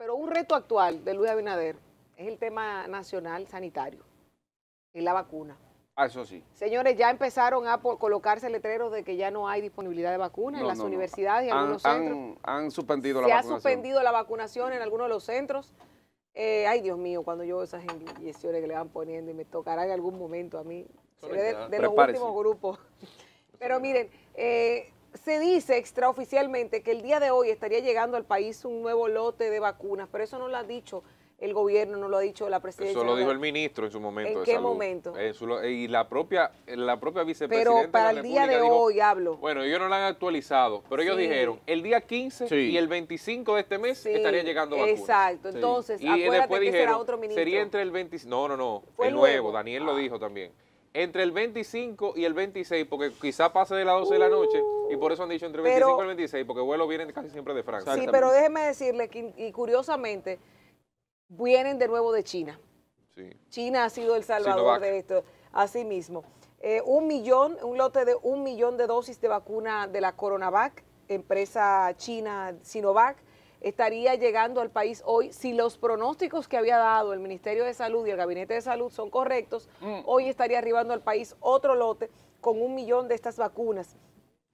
Pero un reto actual de Luis Abinader es el tema nacional sanitario y la vacuna. Ah, eso sí. Señores, ya empezaron a colocarse letreros de que ya no hay disponibilidad de vacunas en las universidades y algunos centros. Han, suspendido Se la vacunación. Se ha suspendido la vacunación en algunos de los centros. Eh, ay, Dios mío, cuando yo veo esas inyecciones que le van poniendo y me tocará en algún momento a mí. Seré de, los últimos grupos. Pero miren, eh, se dice extraoficialmente que el día de hoy estaría llegando al país un nuevo lote de vacunas, pero eso no lo ha dicho el gobierno, no lo ha dicho la presidencia. Eso lo dijo el ministro en su momento. ¿En qué momento? Eh, y la propia, la propia vicepresidenta. Pero para el día de hoy hablo. Bueno, ellos no lo han actualizado, pero ellos dijeron el día 15 y el 25 de este mes estaría llegando vacunas. Exacto, entonces, acuérdate que será otro ministro. Sería entre el 25. No, no, no, el nuevo, Daniel lo ah. dijo también entre el 25 y el 26, porque quizá pase de las 12 de la noche, y por eso han dicho entre el 25 y el 26, porque vuelos vienen casi siempre de Francia. Sí, pero déjeme decirle que, y curiosamente, vienen de nuevo de China. China ha sido el salvador de esto, así mismo. Eh, un millón, un lote de un millón de dosis de vacuna de la CoronaVac, empresa china Sinovac, estaría llegando al país hoy si los pronósticos que había dado el Ministerio de Salud y el Gabinete de Salud son correctos. Mm. Hoy estaría arribando al país otro lote con un millón de estas vacunas.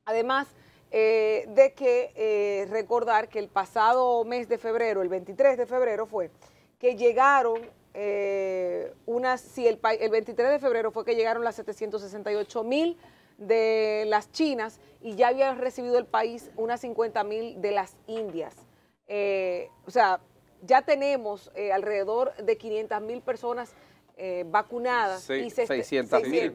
Además eh, de que eh, recordar que el pasado mes de febrero, el 23 de febrero fue, que llegaron eh, unas, si el, el 23 de febrero fue que llegaron las 768 mil de las chinas y ya había recibido el país unas 50 mil de las indias eh, o sea, ya tenemos eh, alrededor de 500 mil personas eh, vacunadas. y 600 mil.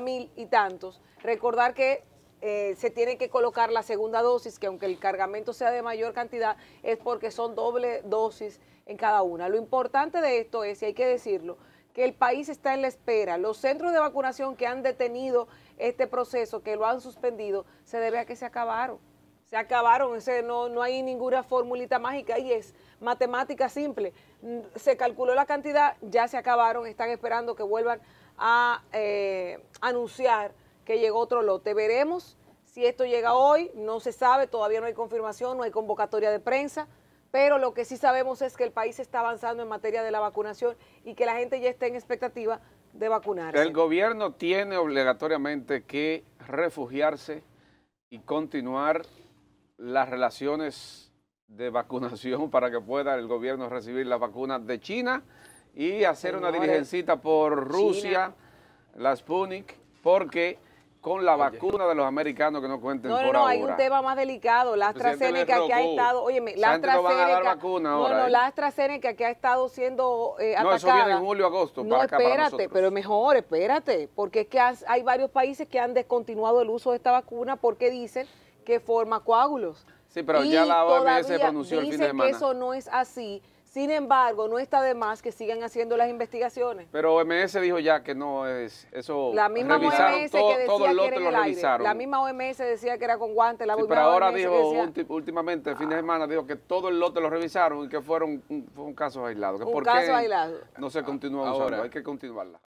mil y tantos. Recordar que eh, se tiene que colocar la segunda dosis, que aunque el cargamento sea de mayor cantidad, es porque son doble dosis en cada una. Lo importante de esto es, y hay que decirlo, que el país está en la espera. Los centros de vacunación que han detenido este proceso, que lo han suspendido, se debe a que se acabaron se acabaron, no, hay ninguna formulita mágica y es matemática simple. Se calculó la cantidad, ya se acabaron, están esperando que vuelvan a eh, anunciar que llegó otro lote. Veremos si esto llega hoy, no se sabe, todavía no hay confirmación, no hay convocatoria de prensa, pero lo que sí sabemos es que el país está avanzando en materia de la vacunación y que la gente ya está en expectativa de vacunarse. El gobierno tiene obligatoriamente que refugiarse y continuar las relaciones de vacunación para que pueda el gobierno recibir la vacuna de China y hacer una dirigencita por Rusia, las Punic, porque con la vacuna de los americanos que no cuenten no, no, no, No, hay un tema más delicado, la AstraZeneca que ha estado, oye, la AstraZeneca, no, no, ¿eh? la AstraZeneca que ha estado siendo atacada. Eh, no, eso viene en julio, agosto, No, espérate, pero mejor, espérate, porque es que hay varios países que han descontinuado el uso de esta vacuna porque dicen que forma coágulos. Sí, pero ya la OMS pronunció el fin de que eso no es así. Sin embargo, no está de más que sigan haciendo las investigaciones. Pero OMS dijo ya que no es eso. La misma OMS que decía el lote que era revisaron. La misma OMS decía que era con guantes. La sí, pero ahora dijo últimamente, el fin de ah. semana, dijo que todo el lote lo revisaron y que fueron un, caso aislado. Que un caso aislado. No se continúa ahora, hay que continuarla.